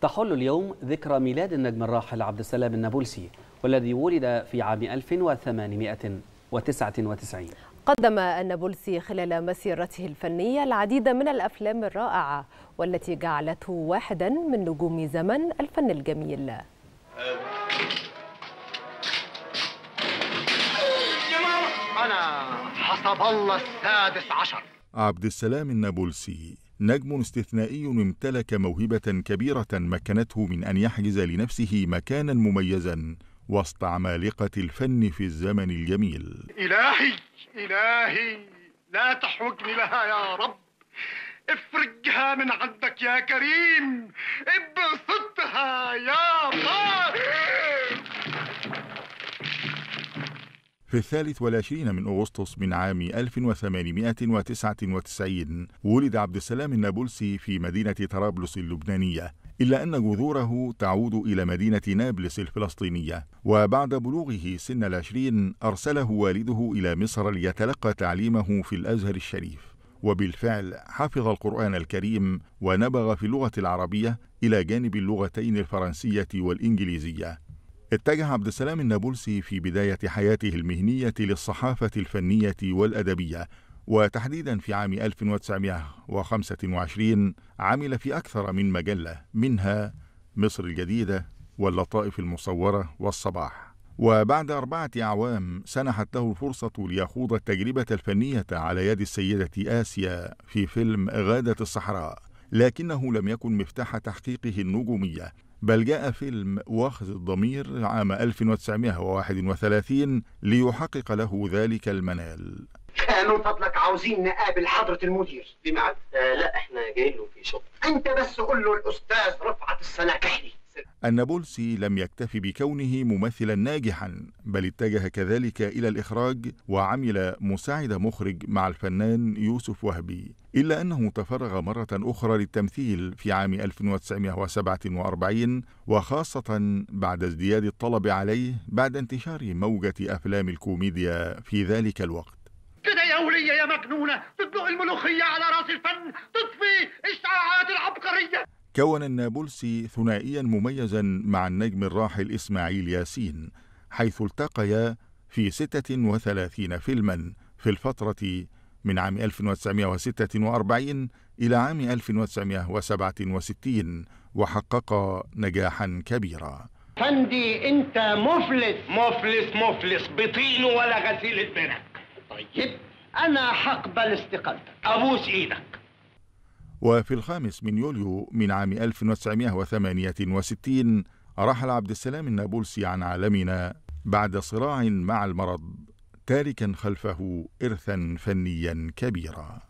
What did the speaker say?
تحل اليوم ذكرى ميلاد النجم الراحل عبد السلام النابلسي والذي ولد في عام 1899 قدم النابلسي خلال مسيرته الفنية العديد من الأفلام الرائعة والتي جعلته واحدا من نجوم زمن الفن الجميل أنا حسب الله السادس عشر عبد السلام النابلسي نجم استثنائي امتلك موهبة كبيرة مكنته من أن يحجز لنفسه مكانا مميزا وسط عمالقة الفن في الزمن الجميل إلهي إلهي لا تحوجني لها يا رب افرجها من عندك يا كريم ابسطها يا في الثالث والعشرين من أغسطس من عام 1899 ولد عبد السلام النابلسي في مدينة طرابلس اللبنانية إلا أن جذوره تعود إلى مدينة نابلس الفلسطينية وبعد بلوغه سن العشرين أرسله والده إلى مصر ليتلقى تعليمه في الأزهر الشريف وبالفعل حفظ القرآن الكريم ونبغ في اللغة العربية إلى جانب اللغتين الفرنسية والإنجليزية اتجه عبد السلام النابلسي في بداية حياته المهنية للصحافة الفنية والأدبية وتحديدا في عام 1925 عمل في أكثر من مجلة منها مصر الجديدة واللطائف المصورة والصباح وبعد أربعة أعوام سنحت له الفرصة ليخوض التجربة الفنية على يد السيدة آسيا في فيلم غادة الصحراء لكنه لم يكن مفتاح تحقيقه النجومية بل جاء فيلم واخذ الضمير عام 1931 ليحقق له ذلك المنال كانوا فضلك عاوزين نقابل حضرة المدير في آه لا احنا جايين له في شغل انت بس قول له الاستاذ رفعت السنة كحلي أن بولسي لم يكتف بكونه ممثلا ناجحا بل اتجه كذلك إلى الإخراج وعمل مساعد مخرج مع الفنان يوسف وهبي إلا أنه تفرغ مرة أخرى للتمثيل في عام 1947 وخاصة بعد ازدياد الطلب عليه بعد انتشار موجة أفلام الكوميديا في ذلك الوقت كده يا ولية يا مجنونة تطلق الملوخية على راس الفن تطفي إشعاعات كون النابلسي ثنائيا مميزا مع النجم الراحل إسماعيل ياسين حيث التقيا في 36 فيلما في الفترة من عام 1946 إلى عام 1967 وحققا نجاحا كبيرا فندي أنت مفلس مفلس مفلس بطين ولا غسيل البرك طيب أنا حقبل استقالتك أبوس إيدك وفي الخامس من يوليو من عام 1968 رحل عبد السلام النابلسي عن عالمنا بعد صراع مع المرض تاركا خلفه إرثا فنيا كبيرا